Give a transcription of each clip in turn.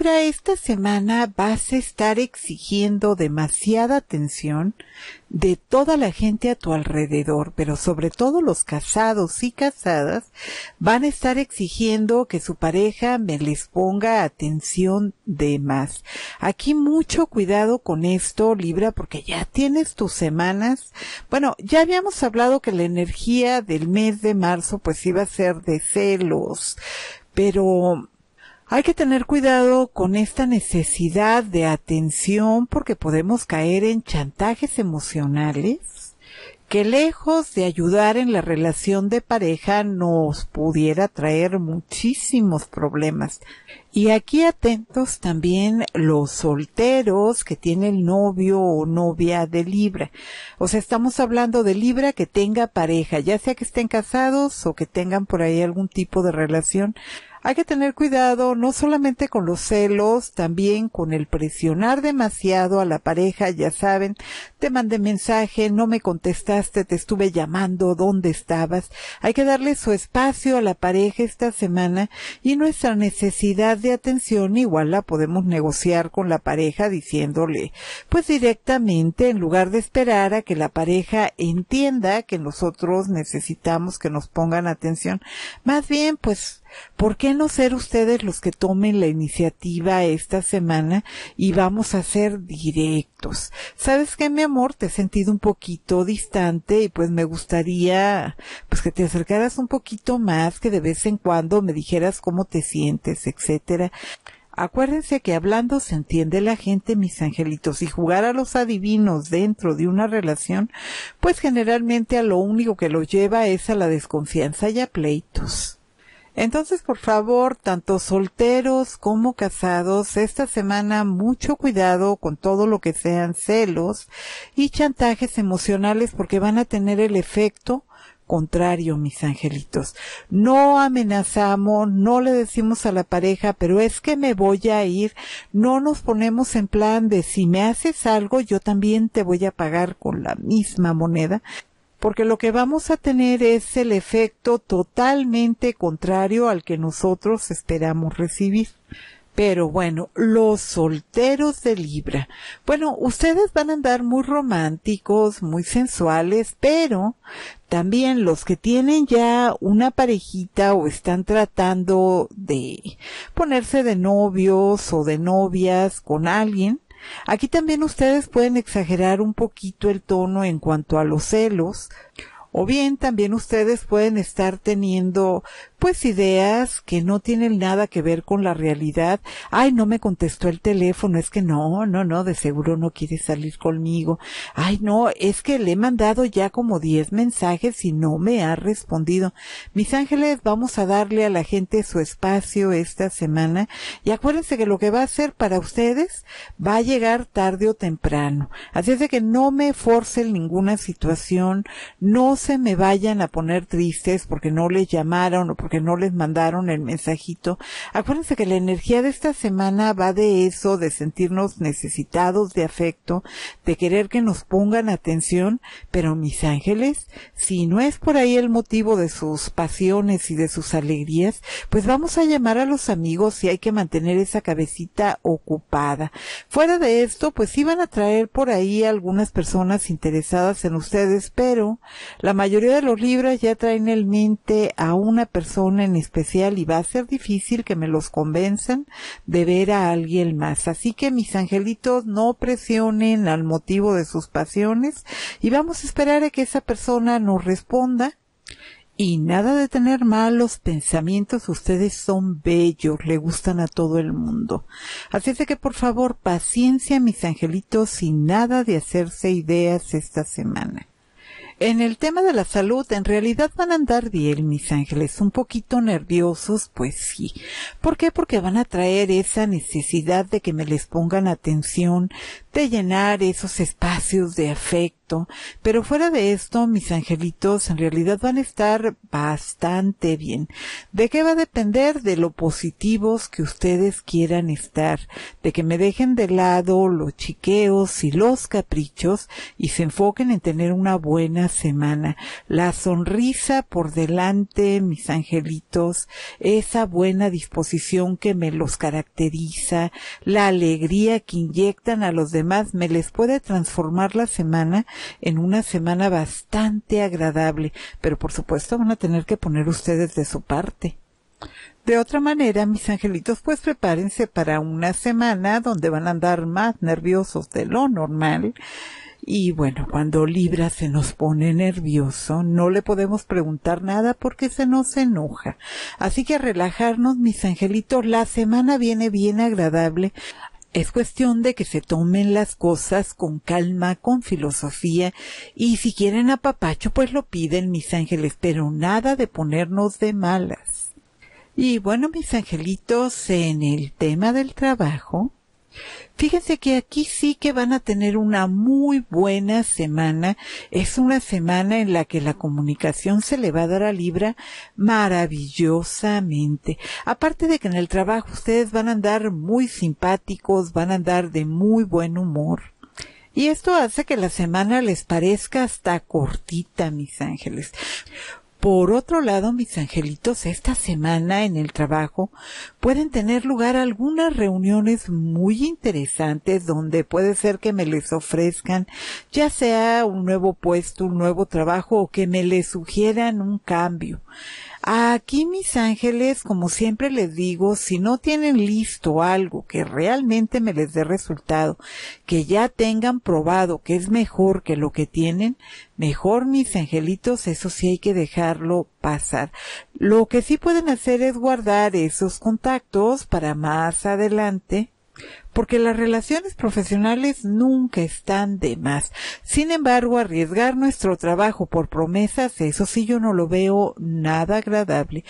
Libra esta semana vas a estar exigiendo demasiada atención de toda la gente a tu alrededor, pero sobre todo los casados y casadas van a estar exigiendo que su pareja me les ponga atención de más. Aquí mucho cuidado con esto, Libra, porque ya tienes tus semanas. Bueno, ya habíamos hablado que la energía del mes de marzo pues iba a ser de celos, pero hay que tener cuidado con esta necesidad de atención porque podemos caer en chantajes emocionales que lejos de ayudar en la relación de pareja nos pudiera traer muchísimos problemas. Y aquí atentos también los solteros que tiene el novio o novia de Libra. O sea, estamos hablando de Libra que tenga pareja, ya sea que estén casados o que tengan por ahí algún tipo de relación hay que tener cuidado no solamente con los celos, también con el presionar demasiado a la pareja, ya saben, te mandé mensaje, no me contestaste, te estuve llamando, ¿dónde estabas? Hay que darle su espacio a la pareja esta semana y nuestra necesidad de atención igual la podemos negociar con la pareja diciéndole, pues directamente, en lugar de esperar a que la pareja entienda que nosotros necesitamos que nos pongan atención, más bien pues ¿Por qué no ser ustedes los que tomen la iniciativa esta semana y vamos a ser directos? ¿Sabes qué, mi amor? Te he sentido un poquito distante y pues me gustaría pues que te acercaras un poquito más, que de vez en cuando me dijeras cómo te sientes, etcétera. Acuérdense que hablando se entiende la gente, mis angelitos, y jugar a los adivinos dentro de una relación, pues generalmente a lo único que lo lleva es a la desconfianza y a pleitos. Entonces, por favor, tanto solteros como casados, esta semana mucho cuidado con todo lo que sean celos y chantajes emocionales porque van a tener el efecto contrario, mis angelitos. No amenazamos, no le decimos a la pareja, pero es que me voy a ir. No nos ponemos en plan de si me haces algo, yo también te voy a pagar con la misma moneda, porque lo que vamos a tener es el efecto totalmente contrario al que nosotros esperamos recibir. Pero bueno, los solteros de Libra. Bueno, ustedes van a andar muy románticos, muy sensuales, pero también los que tienen ya una parejita o están tratando de ponerse de novios o de novias con alguien, Aquí también ustedes pueden exagerar un poquito el tono en cuanto a los celos, o bien también ustedes pueden estar teniendo pues ideas que no tienen nada que ver con la realidad. Ay, no me contestó el teléfono, es que no, no, no, de seguro no quiere salir conmigo. Ay, no, es que le he mandado ya como 10 mensajes y no me ha respondido. Mis ángeles, vamos a darle a la gente su espacio esta semana y acuérdense que lo que va a hacer para ustedes va a llegar tarde o temprano. Así es de que no me en ninguna situación, no se me vayan a poner tristes porque no les llamaron o porque no les mandaron el mensajito. Acuérdense que la energía de esta semana va de eso, de sentirnos necesitados de afecto, de querer que nos pongan atención, pero mis ángeles, si no es por ahí el motivo de sus pasiones y de sus alegrías, pues vamos a llamar a los amigos y hay que mantener esa cabecita ocupada. Fuera de esto, pues iban a traer por ahí algunas personas interesadas en ustedes, pero la mayoría de los libros ya traen en mente a una persona en especial y va a ser difícil que me los convenzan de ver a alguien más. Así que mis angelitos no presionen al motivo de sus pasiones y vamos a esperar a que esa persona nos responda y nada de tener malos pensamientos, ustedes son bellos, le gustan a todo el mundo. Así es que por favor, paciencia mis angelitos, sin nada de hacerse ideas esta semana. En el tema de la salud, en realidad van a andar bien, mis ángeles, un poquito nerviosos, pues sí. ¿Por qué? Porque van a traer esa necesidad de que me les pongan atención, de llenar esos espacios de afecto pero fuera de esto, mis angelitos en realidad van a estar bastante bien. ¿De qué va a depender? De lo positivos que ustedes quieran estar, de que me dejen de lado los chiqueos y los caprichos y se enfoquen en tener una buena semana. La sonrisa por delante, mis angelitos, esa buena disposición que me los caracteriza, la alegría que inyectan a los demás, me les puede transformar la semana en una semana bastante agradable, pero por supuesto van a tener que poner ustedes de su parte. De otra manera, mis angelitos, pues prepárense para una semana donde van a andar más nerviosos de lo normal. Y bueno, cuando Libra se nos pone nervioso, no le podemos preguntar nada porque se nos enoja. Así que relajarnos, mis angelitos, la semana viene bien agradable. Es cuestión de que se tomen las cosas con calma, con filosofía, y si quieren a papacho, pues lo piden, mis ángeles, pero nada de ponernos de malas. Y bueno, mis angelitos, en el tema del trabajo, Fíjense que aquí sí que van a tener una muy buena semana. Es una semana en la que la comunicación se le va a dar a Libra maravillosamente. Aparte de que en el trabajo ustedes van a andar muy simpáticos, van a andar de muy buen humor. Y esto hace que la semana les parezca hasta cortita, mis ángeles. Por otro lado, mis angelitos, esta semana en el trabajo pueden tener lugar algunas reuniones muy interesantes donde puede ser que me les ofrezcan ya sea un nuevo puesto, un nuevo trabajo o que me les sugieran un cambio. Aquí mis ángeles, como siempre les digo, si no tienen listo algo que realmente me les dé resultado, que ya tengan probado que es mejor que lo que tienen, mejor mis angelitos, eso sí hay que dejarlo pasar. Lo que sí pueden hacer es guardar esos contactos para más adelante porque las relaciones profesionales nunca están de más. Sin embargo, arriesgar nuestro trabajo por promesas, eso sí yo no lo veo nada agradable.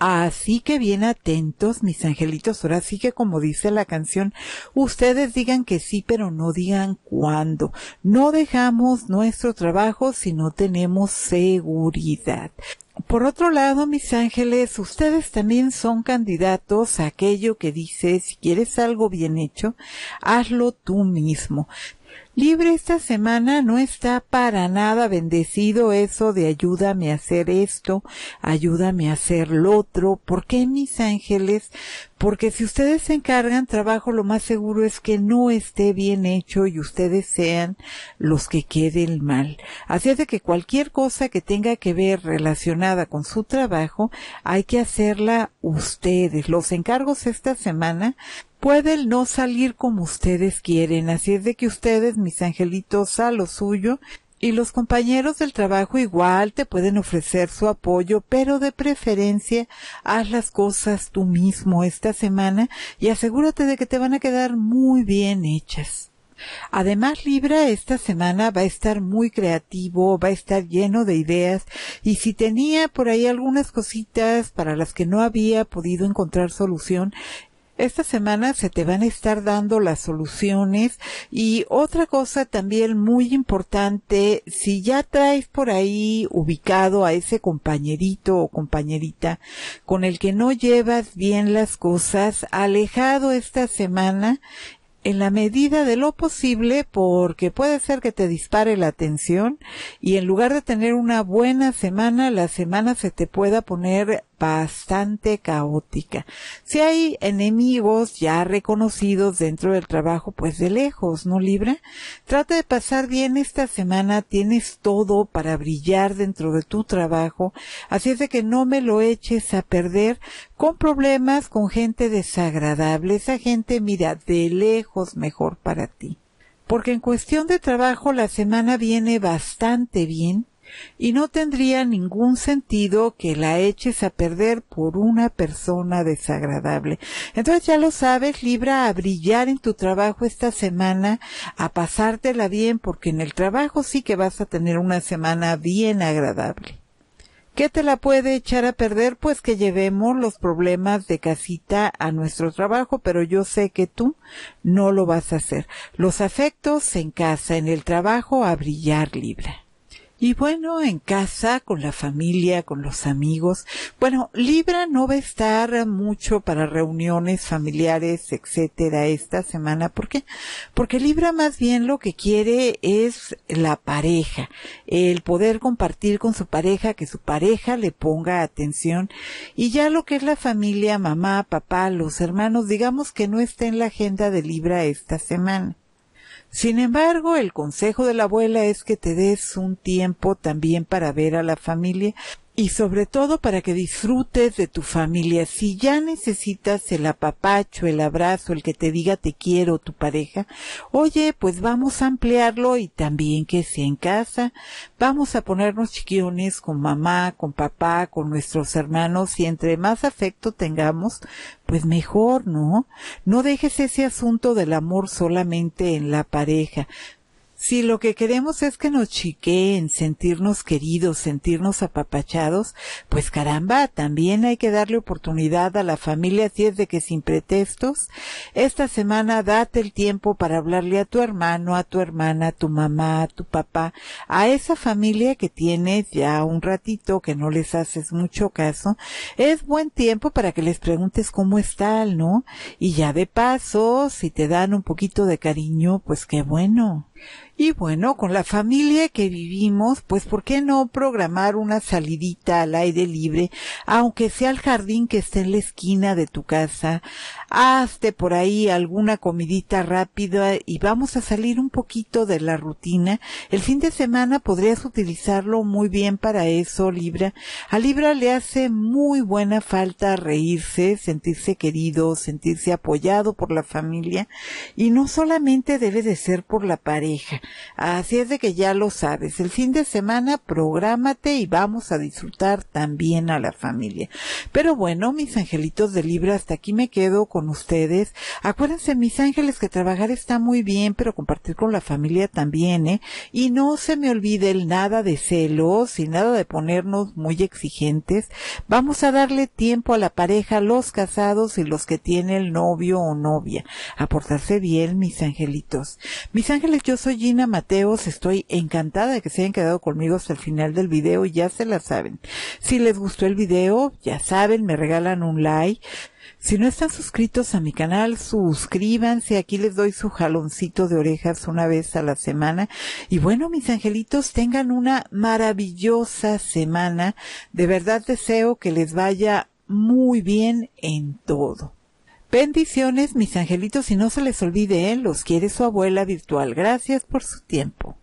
Así que bien atentos, mis angelitos. Ahora sí que como dice la canción, ustedes digan que sí, pero no digan cuándo. No dejamos nuestro trabajo si no tenemos seguridad. Por otro lado, mis ángeles, ustedes también son candidatos a aquello que dice, si quieres algo bien hecho, hazlo tú mismo. Libre esta semana no está para nada bendecido eso de ayúdame a hacer esto, ayúdame a hacer lo otro. ¿Por qué mis ángeles? porque si ustedes se encargan trabajo, lo más seguro es que no esté bien hecho y ustedes sean los que queden mal. Así es de que cualquier cosa que tenga que ver relacionada con su trabajo, hay que hacerla ustedes. Los encargos esta semana pueden no salir como ustedes quieren, así es de que ustedes, mis angelitos, a lo suyo, y los compañeros del trabajo igual te pueden ofrecer su apoyo, pero de preferencia haz las cosas tú mismo esta semana y asegúrate de que te van a quedar muy bien hechas. Además, Libra esta semana va a estar muy creativo, va a estar lleno de ideas y si tenía por ahí algunas cositas para las que no había podido encontrar solución, esta semana se te van a estar dando las soluciones y otra cosa también muy importante, si ya traes por ahí ubicado a ese compañerito o compañerita con el que no llevas bien las cosas, alejado esta semana en la medida de lo posible porque puede ser que te dispare la atención y en lugar de tener una buena semana, la semana se te pueda poner bastante caótica. Si hay enemigos ya reconocidos dentro del trabajo, pues de lejos, ¿no, Libra? Trata de pasar bien esta semana, tienes todo para brillar dentro de tu trabajo, así es de que no me lo eches a perder con problemas, con gente desagradable. Esa gente, mira, de lejos mejor para ti. Porque en cuestión de trabajo la semana viene bastante bien, y no tendría ningún sentido que la eches a perder por una persona desagradable. Entonces ya lo sabes, Libra, a brillar en tu trabajo esta semana, a pasártela bien, porque en el trabajo sí que vas a tener una semana bien agradable. ¿Qué te la puede echar a perder? Pues que llevemos los problemas de casita a nuestro trabajo, pero yo sé que tú no lo vas a hacer. Los afectos en casa, en el trabajo, a brillar Libra. Y bueno, en casa, con la familia, con los amigos. Bueno, Libra no va a estar mucho para reuniones familiares, etcétera, esta semana. ¿Por qué? Porque Libra más bien lo que quiere es la pareja, el poder compartir con su pareja, que su pareja le ponga atención. Y ya lo que es la familia, mamá, papá, los hermanos, digamos que no está en la agenda de Libra esta semana. Sin embargo, el consejo de la abuela es que te des un tiempo también para ver a la familia, y sobre todo para que disfrutes de tu familia. Si ya necesitas el apapacho, el abrazo, el que te diga te quiero tu pareja, oye, pues vamos a ampliarlo y también que sea en casa. Vamos a ponernos chiquiones con mamá, con papá, con nuestros hermanos y entre más afecto tengamos, pues mejor, ¿no? No dejes ese asunto del amor solamente en la pareja. Si lo que queremos es que nos chiqueen, sentirnos queridos, sentirnos apapachados, pues caramba, también hay que darle oportunidad a la familia, si es de que sin pretextos, esta semana date el tiempo para hablarle a tu hermano, a tu hermana, a tu mamá, a tu papá, a esa familia que tienes ya un ratito, que no les haces mucho caso, es buen tiempo para que les preguntes cómo están, ¿no? Y ya de paso, si te dan un poquito de cariño, pues qué bueno. Y bueno, con la familia que vivimos, pues ¿por qué no programar una salidita al aire libre, aunque sea el jardín que esté en la esquina de tu casa? Hazte por ahí alguna comidita rápida y vamos a salir un poquito de la rutina. El fin de semana podrías utilizarlo muy bien para eso, Libra. A Libra le hace muy buena falta reírse, sentirse querido, sentirse apoyado por la familia y no solamente debe de ser por la pareja, Así es de que ya lo sabes. El fin de semana prográmate y vamos a disfrutar también a la familia. Pero bueno, mis angelitos de Libra, hasta aquí me quedo con ustedes. Acuérdense, mis ángeles, que trabajar está muy bien, pero compartir con la familia también, ¿eh? Y no se me olvide el nada de celos y nada de ponernos muy exigentes. Vamos a darle tiempo a la pareja, los casados y los que tienen novio o novia. Aportarse bien, mis angelitos. Mis ángeles, yo yo soy Gina Mateos, estoy encantada de que se hayan quedado conmigo hasta el final del video, y ya se la saben. Si les gustó el video, ya saben, me regalan un like. Si no están suscritos a mi canal, suscríbanse. Aquí les doy su jaloncito de orejas una vez a la semana. Y bueno, mis angelitos, tengan una maravillosa semana. De verdad deseo que les vaya muy bien en todo. Bendiciones, mis angelitos, y no se les olvide, ¿eh? los quiere su abuela virtual. Gracias por su tiempo.